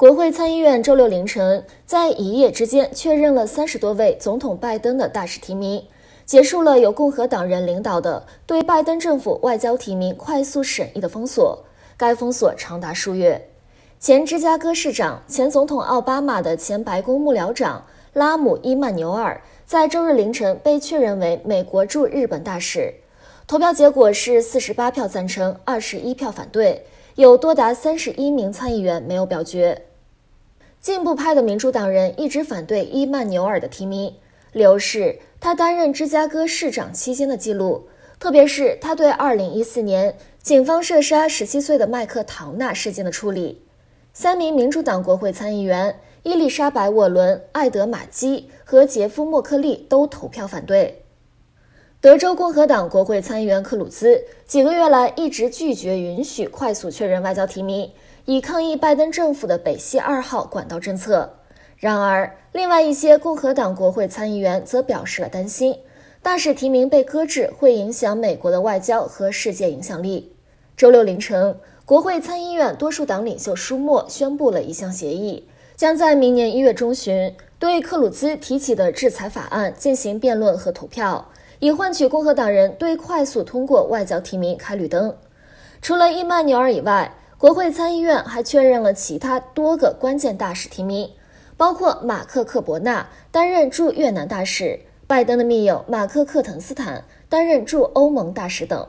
国会参议院周六凌晨在一夜之间确认了三十多位总统拜登的大使提名，结束了由共和党人领导的对拜登政府外交提名快速审议的封锁。该封锁长达数月。前芝加哥市长、前总统奥巴马的前白宫幕僚长拉姆伊曼纽尔在周日凌晨被确认为美国驻日本大使。投票结果是四十八票赞成，二十一票反对，有多达三十一名参议员没有表决。进步派的民主党人一直反对伊曼纽尔的提名。刘氏，他担任芝加哥市长期间的记录，特别是他对2014年警方射杀17岁的麦克唐纳事件的处理。三名民主党国会参议员伊丽莎白·沃伦、艾德·马基和杰夫·莫克利都投票反对。德州共和党国会参议员克鲁兹几个月来一直拒绝允许快速确认外交提名。以抗议拜登政府的北溪二号管道政策。然而，另外一些共和党国会参议员则表示了担心，大使提名被搁置会影响美国的外交和世界影响力。周六凌晨，国会参议院多数党领袖舒默宣布了一项协议，将在明年一月中旬对克鲁兹提起的制裁法案进行辩论和投票，以换取共和党人对快速通过外交提名开绿灯。除了伊曼纽尔以外，国会参议院还确认了其他多个关键大使提名，包括马克·克伯纳担任驻越南大使，拜登的密友马克·克滕斯坦担任驻欧盟大使等。